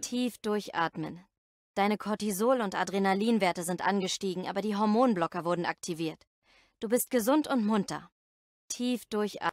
Tief durchatmen. Deine Cortisol- und Adrenalinwerte sind angestiegen, aber die Hormonblocker wurden aktiviert. Du bist gesund und munter. Tief durchatmen.